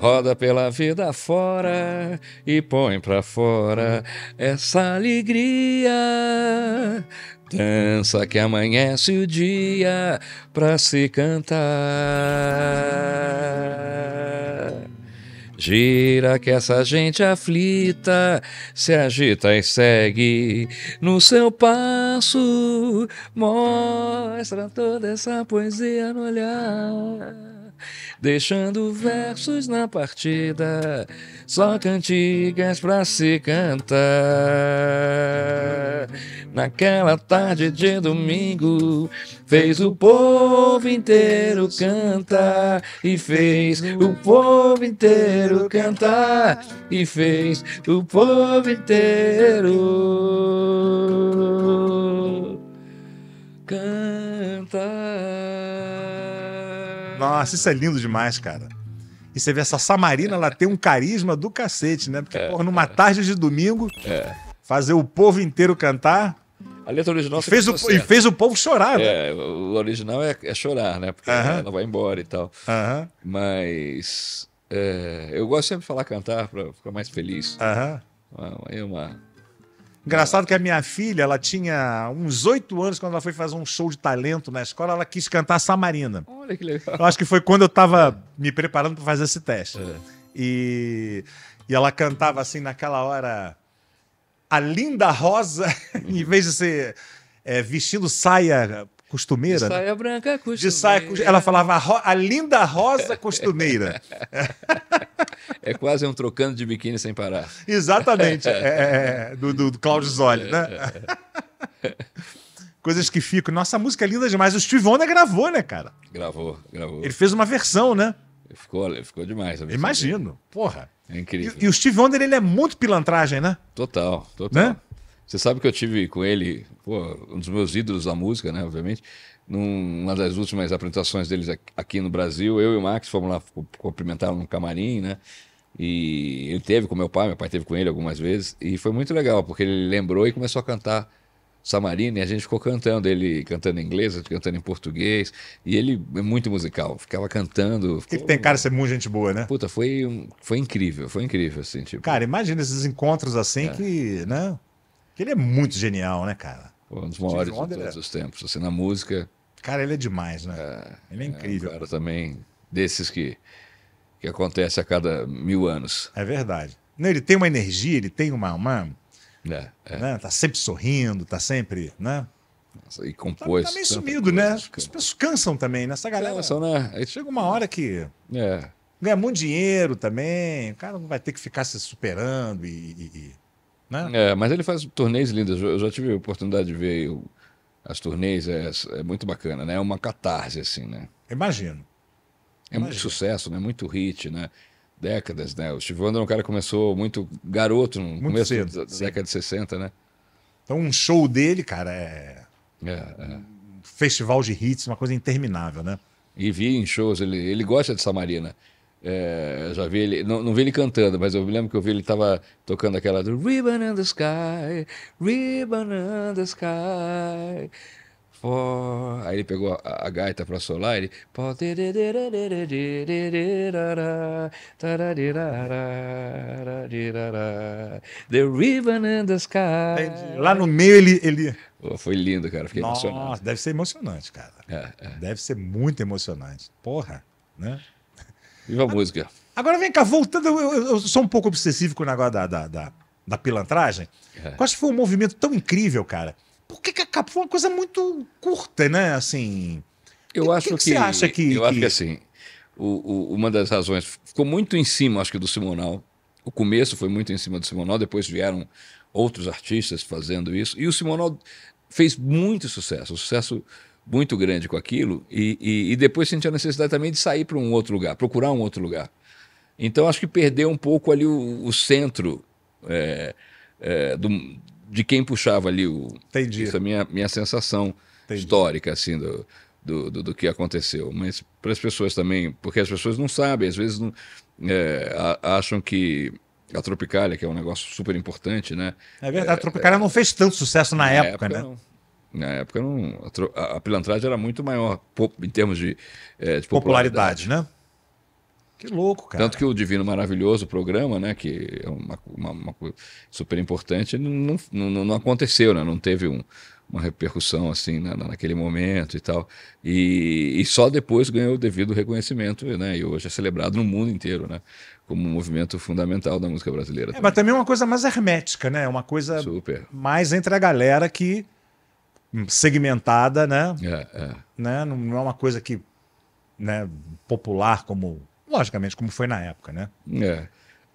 Roda pela vida fora e põe pra fora essa alegria. Dança que amanhece o dia pra se cantar. Gira que essa gente aflita se agita e segue no seu passo. Mostra toda essa poesia no olhar. Deixando versos na partida, só cantigas pra se cantar. Naquela tarde de domingo, fez o povo inteiro cantar, e fez o povo inteiro cantar, e fez o povo inteiro. Nossa, isso é lindo demais, cara. E você vê essa Samarina, ela tem um carisma do cacete, né? Porque, é, porra, numa é. tarde de domingo, é. fazer o povo inteiro cantar. A letra original fez o, E fez o povo chorar, né? É, o original é, é, chorar, né? Porque uh -huh. ela vai embora e tal. Uh -huh. Mas é, eu gosto sempre de falar cantar para ficar mais feliz. Uhum. -huh. Uma, uma, Engraçado que a minha filha, ela tinha uns oito anos quando ela foi fazer um show de talento na escola, ela quis cantar Samarina. Olha que legal. Eu acho que foi quando eu estava é. me preparando para fazer esse teste. É. E, e ela cantava assim naquela hora a linda rosa, uhum. em vez de ser é, vestindo saia costumeira. De né? saia né? branca costumeira. De saia, ela falava a, a linda rosa costumeira. é quase um trocando de biquíni sem parar. Exatamente. É, é, é, do, do, do Cláudio Zoli, né? É, Coisas que ficam. Nossa, a música é linda demais. O Steve Wonder gravou, né, cara? Gravou, gravou. Ele fez uma versão, né? Ficou, ficou demais. Imagino. Dele. Porra. É incrível. E, e, o Steve Wonder, ele é muito pilantragem, né? Total, total. Né? Você sabe que eu tive com ele, pô, um dos meus ídolos da música, né, obviamente numa das últimas apresentações deles aqui no Brasil, eu e o Max fomos lá cumprimentá-lo no camarim, né? E ele teve com meu pai, meu pai teve com ele algumas vezes, e foi muito legal, porque ele lembrou e começou a cantar Samarina, e a gente ficou cantando, ele cantando em inglês, cantando em português, e ele é muito musical, ficava cantando. Ficou... Que tem cara de ser é muito gente boa, né? Puta, foi, foi incrível, foi incrível, assim, tipo... Cara, imagina esses encontros assim é. que, né? Que ele é muito genial, né, cara? Um dos maiores de, de todos é. os tempos, assim, na música, Cara, ele é demais, né? É, ele é, é incrível. É um cara também desses que, que acontece a cada mil anos. É verdade. Não, ele tem uma energia, ele tem uma. uma é, é. Né? Tá sempre sorrindo, tá sempre. Né? Nossa, e compôs. Tá, tá meio sumido, né? As pessoas cansam também, nessa né? galera. Cansam, né? Chega uma hora que. É. Ganha muito dinheiro também. O cara não vai ter que ficar se superando e. e, e né? É, mas ele faz torneios lindos. Eu já tive a oportunidade de ver as turnês é, é, muito bacana, né? É uma catarse, assim, né? Imagino. É Imagino. muito sucesso, né? Muito hit, né? Décadas, né? O Steve Wonder é um cara que começou muito garoto no muito começo cedo, da sim. década de 60, né? Então um show dele, cara, é... É, é... Um festival de hits, uma coisa interminável, né? E vi em shows, ele, ele gosta de Samarina. Né? É, já vi ele, não, não vi ele cantando, mas eu me lembro que eu vi ele tava tocando aquela do Ribbon in the Sky, Ribbon in the Sky. For... Aí ele pegou a, a gaita para solar, ele. The ribbon in the sky. Lá no meio ele. ele... Oh, foi lindo, cara. Fiquei Nossa, emocionado. Deve ser emocionante, cara. É, é. Deve ser muito emocionante. Porra, né? Viva a música. Agora vem cá, voltando, eu, eu sou um pouco obsessivo com o negócio da, da, da, da pilantragem. É. Eu acho que foi um movimento tão incrível, cara. Por que, que acabou? Foi uma coisa muito curta, né? Assim. Eu que, acho que, que, você acha que. Eu que... acho que assim. O, o, uma das razões. Ficou muito em cima, acho que, do Simonal. O começo foi muito em cima do Simonal, depois vieram outros artistas fazendo isso. E o Simonal fez muito sucesso. O sucesso muito grande com aquilo e, e, e depois sentiu a necessidade também de sair para um outro lugar, procurar um outro lugar. Então acho que perdeu um pouco ali o, o centro é, é, do, de quem puxava ali o. Entendi. Essa é a minha, minha sensação Entendi. histórica, assim, do, do, do, do, que aconteceu. Mas para as pessoas também, porque as pessoas não sabem, às vezes não, é, a, acham que a Tropicália, que é um negócio super importante, né? É verdade, a Tropicália é, não fez tanto sucesso na, na época, época, né? Não. Na época, não, a, a, pilantragem era muito maior em termos de, é, de popularidade. popularidade. né? Que louco, cara. Tanto que o Divino Maravilhoso, o programa, né, que é uma, uma, uma coisa super importante, não, não, não, aconteceu, né? Não teve um, uma repercussão assim na, naquele momento e tal. E, e, só depois ganhou o devido reconhecimento, né? E hoje é celebrado no mundo inteiro, né? Como um movimento fundamental da música brasileira. É, também. Mas também é uma coisa mais hermética, né? É uma coisa super. mais entre a galera que segmentada, né? É, é. né? Não, é uma coisa que né, popular como, logicamente, como foi na época, né? É.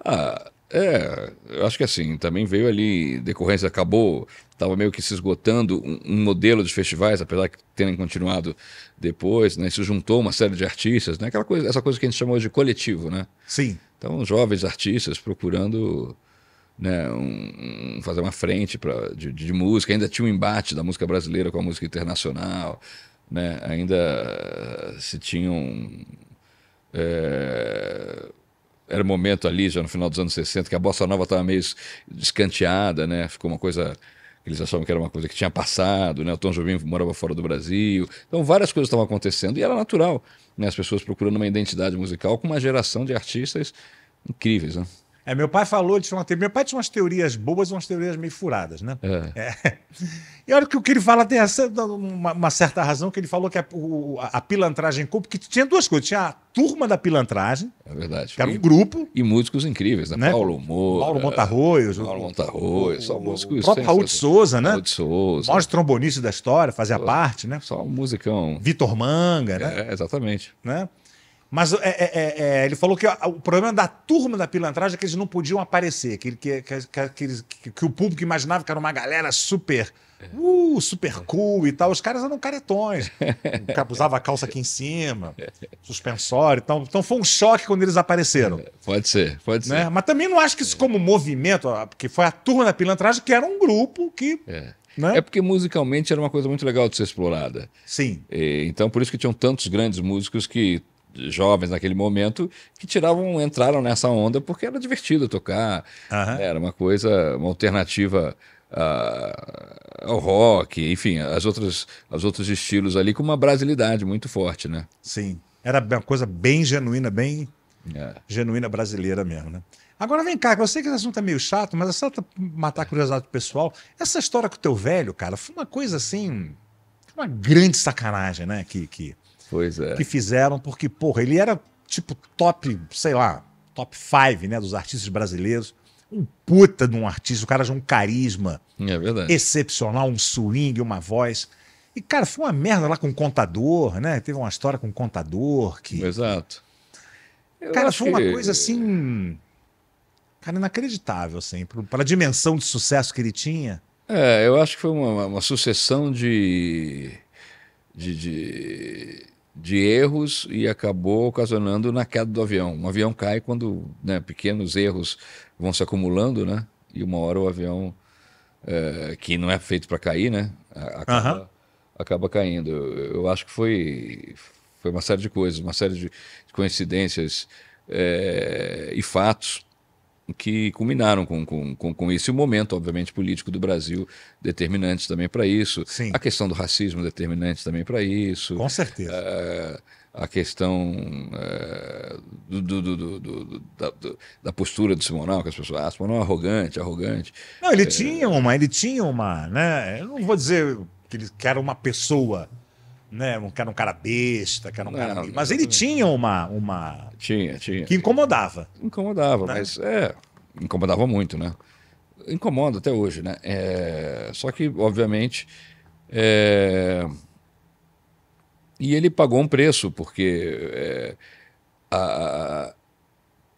Ah, é, eu acho que assim, também veio ali, decorrência, acabou, estava meio que se esgotando um, um, modelo de festivais, apesar que terem continuado depois, né? se juntou uma série de artistas, né? Aquela coisa, essa coisa que a gente chamou de coletivo, né? Sim. Então, jovens artistas procurando né, um, um, fazer uma frente pra, de, de, música. Ainda tinha um embate da música brasileira com a música internacional, né? ainda eh, se tinham. Um, é, era um momento ali, já no final dos anos 60, que a bossa nova estava meio escanteada, né? ficou uma coisa. Eles achavam que era uma coisa que tinha passado, né? O Tom Jobim morava fora do Brasil. Então, várias coisas estavam acontecendo e era natural, né? As pessoas procurando uma identidade musical com uma geração de artistas incríveis, né? É, meu pai falou, de uma teoria. Meu pai tinha umas teorias boas e umas teorias meio furadas, né? É. É. E olha que o que ele fala tem essa, uma, uma, certa razão que ele falou que a, o, a, pilantragem porque tinha duas coisas. Tinha a turma da pilantragem. É verdade. Que era um e, grupo. E músicos incríveis, né? né? Paulo Moura. Paulo Montarroios. Paulo Montarroios, só músicos. O próprio Raul de Souza, né? Raul de Souza. O maior trombonista da história, fazia parte, né? Só um musicão. Vitor Manga, né? É, exatamente. Né? Mas é, é, é, é, ele falou que o problema da turma da pilantragem é que eles não podiam aparecer, que, que, que, que o público imaginava que era uma galera super. É. Uh, super cool e tal. Os caras eram caretões. usava a calça aqui em cima, suspensório e tal. Então foi um choque quando eles apareceram. É, pode ser, pode né? ser. Mas também não acho que isso como movimento, porque foi a turma da pilantragem que era um grupo que é? Né? é porque musicalmente era uma coisa muito legal de ser explorada. Sim. E, então, por isso que tinham tantos grandes músicos que jovens naquele momento que tiravam, entraram nessa onda porque era divertido tocar, uhum. era uma coisa, uma alternativa uh, ao rock, enfim, as outras, os outros estilos ali com uma brasilidade muito forte, né? Sim, era uma coisa bem genuína, bem é. genuína brasileira mesmo, né? Agora vem cá, eu sei que esse assunto é meio chato, mas é só matar a curiosidade do pessoal. Essa história com o teu velho, cara, foi uma coisa assim, uma grande sacanagem, né? Que, que Pois é. Que fizeram, porque, porra, ele era tipo top, sei lá, top 5, né, dos artistas brasileiros. Um puta de um artista, o cara já um carisma. É verdade. Excepcional, um swing, uma voz. E, cara, foi uma merda lá com o contador, né? Teve uma história com o contador que. Exato. Eu cara, foi uma que... coisa assim. Cara, inacreditável, assim, para a dimensão de sucesso que ele tinha. É, eu acho que foi uma, uma sucessão de, de, de de erros e acabou ocasionando na queda do avião. Um avião cai quando né, pequenos erros vão se acumulando, né? E uma hora o avião, é, que não é feito para cair, né? Acaba, uhum. acaba caindo. Eu acho que foi, foi uma série de coisas, uma série de coincidências é, e fatos que culminaram com, com, com, com momento, obviamente, político do Brasil, determinante também para isso. Sim. A questão do racismo, determinante também para isso. Com certeza. Ah, a questão ah, do, do, do, da, postura do Simonal, que as pessoas ah, é arrogante, arrogante. Não, ele é. tinha uma, ele tinha uma, né? Eu não vou dizer que ele que era uma pessoa né? Um cara, um cara besta, que era um não, cara. Mas ele tinha uma, uma. Tinha, tinha. Que incomodava. Incomodava, né? mas é. Incomodava muito, né? Incomoda até hoje, né? É... Só que, obviamente. É... E ele pagou um preço, porque é... a...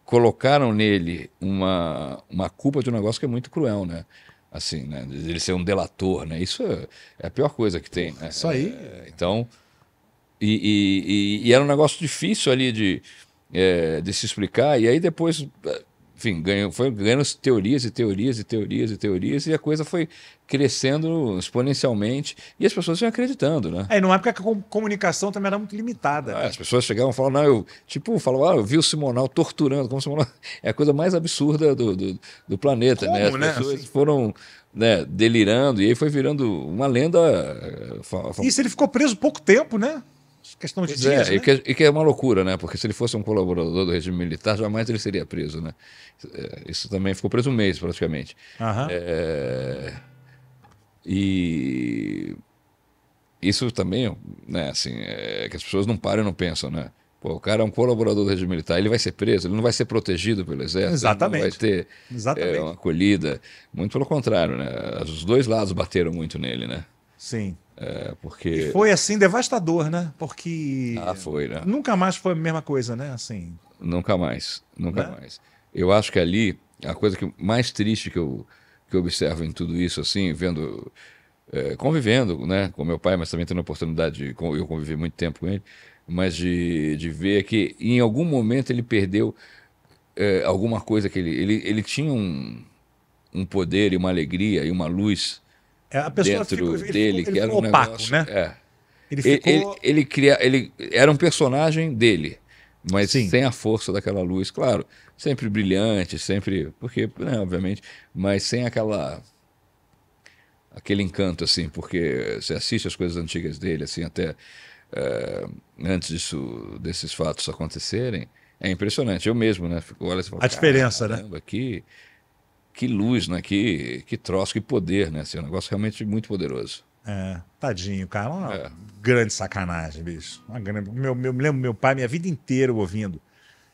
colocaram nele uma, uma culpa de um negócio que é muito cruel, né? assim, né? Ele ser um delator, né? Isso é, é a pior coisa que tem, né? Isso aí. É, então, e, e, e, e, era um negócio difícil ali de, é, de se explicar. E aí depois é, enfim, ganhou, foi ganhando teorias e teorias e teorias e teorias, e a coisa foi crescendo exponencialmente, e as pessoas iam acreditando, né? É, numa época que a comunicação também era muito limitada. Ah, As pessoas chegavam e falavam, não, eu, tipo, falavam, ah, eu vi o Simonal torturando, como o Simonal é a coisa mais absurda do, do, do planeta, né? como, né? As né? pessoas assim... foram né, delirando, e aí foi virando uma lenda. Eh, isso, ele ficou preso pouco tempo, né? É questão de é, dias, né? é, né? e, que, e, que, é uma loucura, né? Porque se ele fosse um colaborador do regime militar, jamais ele seria preso, né? É, isso também ficou preso um mês, praticamente. Uhum. É, e isso também, né? Assim, é que as pessoas não param e não pensam, né? Pô, o cara é um colaborador do regime militar, ele vai ser preso, ele não vai ser protegido pelo exército, Exatamente. vai ter Exatamente. É, uma acolhida. Muito pelo contrário, né? Os dois lados bateram muito nele, né? Sim. É, porque... E foi assim devastador, né? Porque ah, foi, né? nunca mais foi a mesma coisa, né? Assim. Nunca mais, nunca né? mais. Eu acho que ali a coisa que mais triste que eu que eu observo em tudo isso, assim, vendo, é, convivendo, né, com meu pai, mas também tendo a oportunidade de eu convivi muito tempo com ele, mas de, de ver que em algum momento ele perdeu é, alguma coisa que ele, ele ele tinha um um poder e uma alegria e uma luz é, a pessoa dentro ficou, dele, ficou, que era um opaco, negócio, né? É. Ele, ficou... ele, ele, ele, cria, ele era um personagem dele, mas Sim. sem a força daquela luz, claro. Sempre brilhante, sempre. Porque, né, obviamente, mas sem aquela. aquele encanto, assim, porque você assiste as coisas antigas dele, assim, até eh, antes disso, desses fatos acontecerem, é impressionante. Eu mesmo, né? Fico, olha, assim fala, a diferença, né? Aqui que luz, né? Que, que troço, que poder, né? Assim, é um negócio realmente muito poderoso. É, tadinho, cara. Uma é. grande sacanagem, bicho. Uma grande... Meu, meu, me lembro meu pai, minha vida inteira ouvindo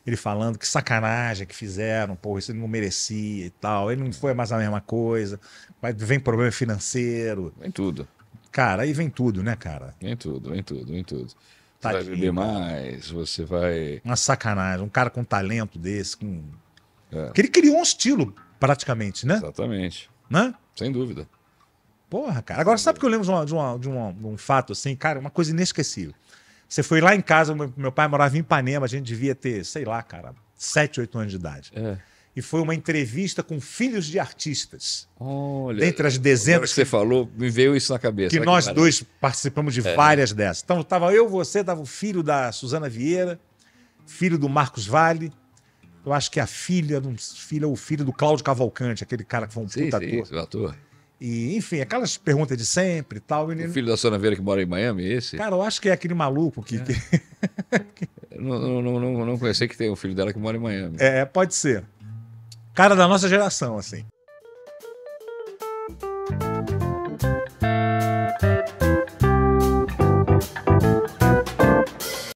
ele falando que sacanagem que fizeram, porra, isso ele não merecia e tal. Ele não foi mais a mesma coisa. Mas vem problema financeiro. Vem tudo. Cara, aí vem tudo, né, cara? Vem tudo, vem tudo, vem tudo. Tadinho, você vai beber mais, você vai. Uma sacanagem. Um cara com talento desse, com. É. Porque ele criou um estilo praticamente, né? Exatamente. Né? Sem dúvida. Porra, cara. Agora, Sem sabe o que eu lembro de, uma, de, uma, de um fato assim, cara, uma coisa inesquecível. Você foi lá em casa, meu pai morava em Ipanema, a gente devia ter, sei lá, cara, 7, 8 anos de idade. É. E foi uma entrevista com filhos de artistas. Olha, dentre as dezenas. Que você que, falou, me veio isso na cabeça. Que né, nós que dois participamos de é. várias dessas. Então, estava eu, você, tava o filho da Suzana Vieira, filho do Marcos Vale, eu acho que a filha, filha o filho do Cláudio Cavalcante, aquele cara que foi um sim, puta sim, ator. ator. E, enfim, aquelas perguntas de sempre e tal. Ele... O filho da Sônia Vera que mora em Miami, esse? Cara, eu acho que é aquele maluco que. É. não, não, não, não conheci que tem um filho dela que mora em Miami. É, pode ser. Cara da nossa geração, assim.